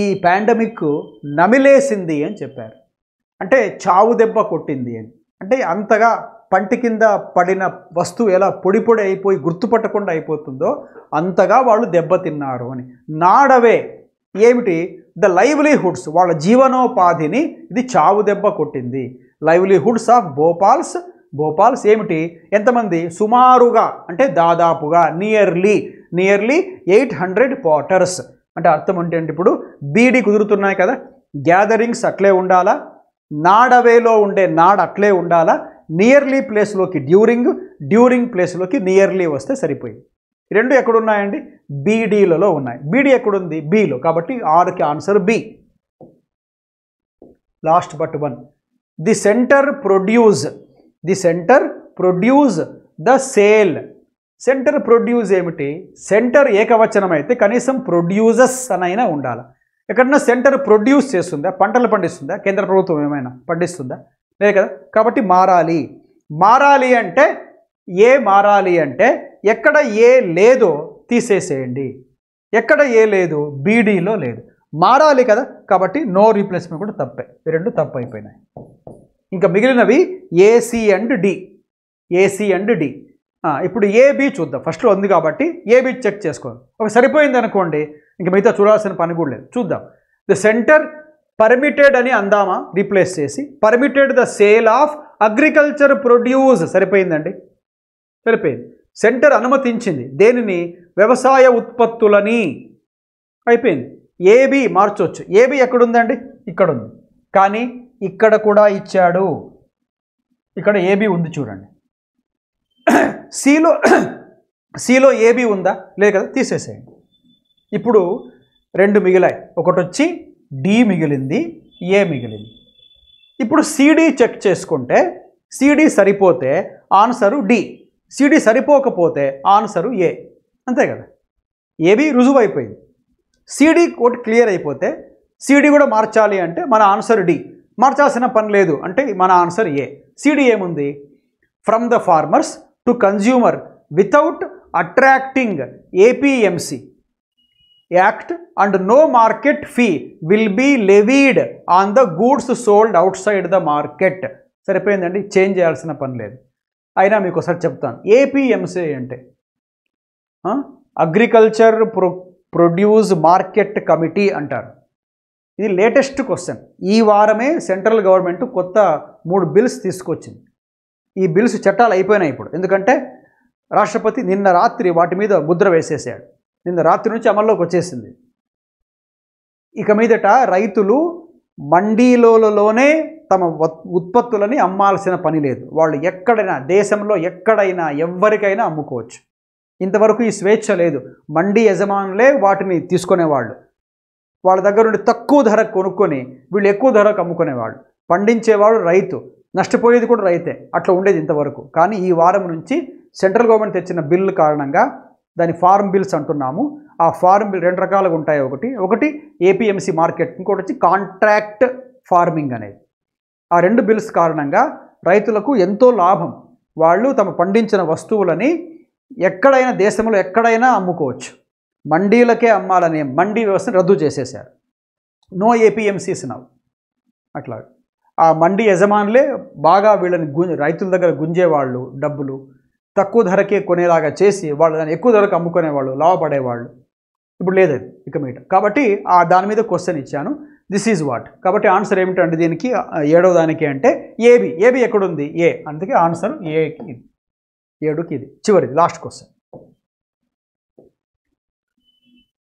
ఈ పాండమిక్ నమిలేసింది అని చెప్పారు అంటే చావు దెబ్బ కొట్టింది అని అంటే అంతగా పంటి కింద పడిన వస్తువు ఎలా పొడి పొడి అయిపోయి గుర్తుపట్టకుండా అయిపోతుందో అంతగా వాళ్ళు దెబ్బతిన్నారు అని నాడవే ఏమిటి ద లైవ్లీహుడ్స్ వాళ్ళ జీవనోపాధిని ఇది చావు దెబ్బ కొట్టింది లైవ్లీహుడ్స్ ఆఫ్ భోపాల్స్ భోపాల్స్ ఏమిటి ఎంతమంది సుమారుగా అంటే దాదాపుగా nearly nearly eight hundred quarters అంటే అర్థం అంటే ఇప్పుడు బీడీ కుదురుతున్నాయి కదా గ్యాదరింగ్స్ అట్లే ఉండాలా నాడవేలో ఉండే నాడ్ అట్లే ఉండాలా నియర్లీ ప్లేస్లోకి డ్యూరింగ్ డ్యూరింగ్ ప్లేస్లోకి నియర్లీ వస్తే సరిపోయి రెండు ఎక్కడున్నాయండి బీడీలలో ఉన్నాయి బీడీ ఎక్కడుంది బీలో కాబట్టి ఆరుకి answer B last but one the centre produce the centre produce the sale centre produce ఏమిటి సెంటర్ ఏకవచనం అయితే కనీసం ప్రొడ్యూసెస్ అనైనా ఉండాలి ఎక్కడన్నా సెంటర్ ప్రొడ్యూస్ చేస్తుందా పంటలు పండిస్తుందా కేంద్ర ప్రభుత్వం ఏమైనా పండిస్తుందా లేదు కదా కాబట్టి మారాలి మారాలి అంటే ఏ మారాలి అంటే ఎక్కడ ఏ లేదో తీసేసేయండి ఎక్కడ ఏ లేదు బీడీలో లేదు మారాలి కదా కాబట్టి నో రీప్లేస్మెంట్ కూడా తప్పే రెండు తప్పు అయిపోయినాయి ఇంకా మిగిలినవి AC and D AC and D ఇప్పుడు ఏబి చూద్దాం ఫస్ట్లో ఉంది కాబట్టి ఏబి చెక్ చేసుకోవాలి ఒక సరిపోయింది అనుకోండి ఇంక మిగతా చూడాల్సిన పని కూడా లేదు చూద్దాం ద సెంటర్ పర్మిటెడ్ అని అందామా రీప్లేస్ చేసి permitted the sale of agriculture produce సరిపోయిందండి సరిపోయింది సెంటర్ అనుమతించింది దేనిని వ్యవసాయ ఉత్పత్తులని అయిపోయింది ఏబి మార్చొచ్చు ఏబి ఎక్కడుందండి ఇక్కడుంది కానీ ఇక్కడ కూడా ఇచ్చాడు ఇక్కడ ఏబీ ఉంది చూడండి సిలో సిలో ఏబీ ఉందా లేదు కదా తీసేసేయండి ఇప్పుడు రెండు మిగిలాయి ఒకటి వచ్చి డి మిగిలింది ఏ మిగిలింది ఇప్పుడు సిడి చెక్ చేసుకుంటే సిడి సరిపోతే ఆన్సరు డి సిడి సరిపోకపోతే ఆన్సరు ఏ అంతే కదా ఏబి రుజువు అయిపోయింది సిడి కోట్ క్లియర్ అయిపోతే సిడి కూడా మార్చాలి అంటే మన ఆన్సర్ డి మార్చాల్సిన పని లేదు అంటే మన ఆన్సర్ ఏ సిడి ఏముంది from the farmers to consumer without attracting APMC act and no market fee will be levied on the goods sold outside the market సరిపోయిందండి చేంజ్ చేయాల్సిన పని లేదు అయినా మీకు ఒకసారి చెప్తాను ఏపీఎంసీ అంటే agriculture pro produce market committee అంటారు ఇది లేటెస్ట్ క్వశ్చన్ ఈ వారమే సెంట్రల్ గవర్నమెంట్ కొత్త మూడు బిల్స్ తీసుకొచ్చింది ఈ బిల్స్ చట్టాలు అయిపోయినాయి ఇప్పుడు ఎందుకంటే రాష్ట్రపతి నిన్న రాత్రి వాటి మీద ముద్ర వేసేసాడు నిన్న రాత్రి నుంచి అమల్లోకి వచ్చేసింది ఇక మీదట రైతులు మండీలోనే తమ ఉత్పత్తులని అమ్మాల్సిన పని లేదు వాళ్ళు ఎక్కడైనా దేశంలో ఎక్కడైనా ఎవరికైనా అమ్ముకోవచ్చు ఇంతవరకు ఈ స్వేచ్ఛ లేదు మండీ యజమానులే వాటిని తీసుకునేవాళ్ళు వాళ్ళ దగ్గర నుండి తక్కువ ధరకు కొనుక్కొని వీళ్ళు ఎక్కువ ధరకు అమ్ముకునేవాడు పండించేవాడు రైతు నష్టపోయేది కూడా రైతే అట్లా ఉండేది ఇంతవరకు కానీ ఈ వారం నుంచి సెంట్రల్ గవర్నమెంట్ తెచ్చిన బిల్లు కారణంగా దాని ఫార్మ్ బిల్స్ అంటున్నాము ఆ ఫార్మ్ బిల్ రెండు రకాలుగా ఉంటాయి ఒకటి ఒకటి ఏపీఎంసీ మార్కెట్ ఇంకోటి వచ్చి కాంట్రాక్ట్ ఫార్మింగ్ అనేది ఆ రెండు బిల్స్ కారణంగా రైతులకు ఎంతో లాభం వాళ్ళు తమ పండించిన వస్తువులని ఎక్కడైనా దేశంలో ఎక్కడైనా అమ్ముకోవచ్చు మండీలకే అమ్మాలని మండీ వ్యవస్థను రద్దు చేసేశారు నో ఏపీఎంసీస్ నవ్వు అట్లా ఆ మండీ యజమానులే బాగా వీళ్ళని గు రైతుల దగ్గర గుంజేవాళ్ళు డబ్బులు తక్కువ ధరకే కొనేలాగా చేసి వాళ్ళు దాన్ని ఎక్కువ ధరకు అమ్ముకునేవాళ్ళు లాభపడేవాళ్ళు ఇప్పుడు లేదు ఇక మీట కాబట్టి ఆ దాని మీద క్వశ్చన్ ఇచ్చాను దిస్ ఈజ్ వాట్ కాబట్టి ఆన్సర్ ఏమిటండి దీనికి ఏడో దానికి అంటే ఏబి ఏబి ఎక్కడుంది ఏ అందుకే ఆన్సర్ ఏకి ఏడుకి ఇది చివరిది last question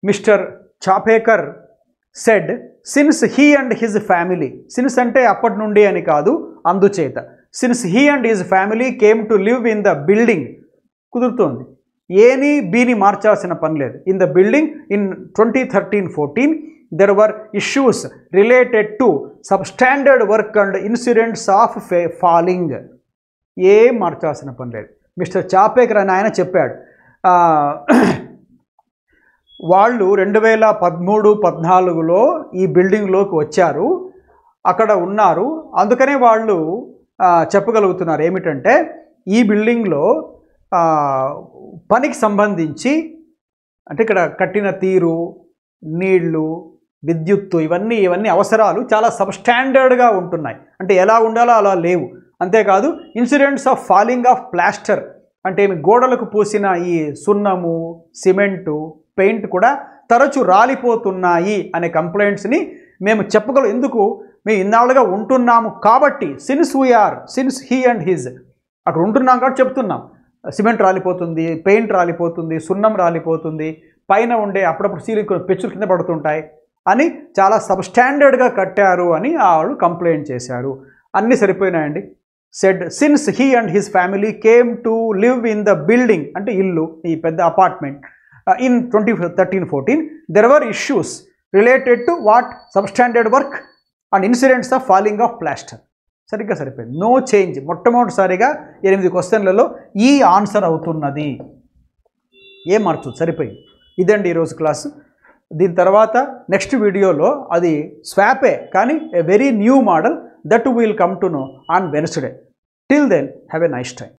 mister Chapekar said since he and his family since అంటే అప్పటి నుండి అని కాదు అందుచేత since he and his family came to live in the building కుదురుతోంది ఏని బీని మార్చాల్సిన పని లేదు in the building in twenty thirteen fourteen there were issues related to substandard work and incidents of fa falling A మార్చాల్సిన పని లేదు mister చాపేకర్ అని ఆయన చెప్పాడు వాళ్ళు రెండు వేల పదమూడు పద్నాలుగులో ఈ బిల్డింగ్లోకి వచ్చారు అక్కడ ఉన్నారు అందుకనే వాళ్ళు చెప్పగలుగుతున్నారు ఏమిటంటే ఈ బిల్డింగ్లో పనికి సంబంధించి అంటే ఇక్కడ కట్టిన తీరు నీళ్లు విద్యుత్తు ఇవన్నీ ఇవన్నీ అవసరాలు చాలా సబ్స్టాండర్డ్గా ఉంటున్నాయి అంటే ఎలా ఉండాలో అలా లేవు అంతేకాదు incidents of falling of plaster అంటే గోడలకు పూసిన ఈ సున్నము సిమెంటు పెయింట్ కూడా తరచు రాలిపోతున్నాయి అనే కంప్లైంట్స్ని మేము చెప్పగలం ఎందుకు మేము ఇన్నాళ్ళుగా ఉంటున్నాము కాబట్టి since we're since he and his అక్కడ ఉంటున్నాం కాబట్టి చెప్తున్నాం సిమెంట్ రాలిపోతుంది పెయింట్ రాలిపోతుంది సున్నం రాలిపోతుంది పైన ఉండే అప్పుడప్పుడు సీలింగ్ పెచ్చులు కింద పడుతుంటాయి అని చాలా సబ్స్టాండర్డ్గా కట్టారు అని వాళ్ళు కంప్లైంట్ చేశారు అన్నీ సరిపోయినాయండి said since he and his family came to live in the building అంటే ఇల్లు ఈ పెద్ద apartment uh, in 2013-14, there were issues related to what substandard work and incidents of falling of plaster సరిగ్గా సరిపోయింది నో చేంజ్ మొట్టమొదటిసారిగా ఎనిమిది క్వశ్చన్లలో ఈ answer అవుతున్నది ఏం మార్చు సరిపోయింది ఇదండి ఈరోజు క్లాసు దీని తర్వాత నెక్స్ట్ వీడియోలో అది స్వాపే కానీ a very new model that will come to know on Wednesday till then have a nice time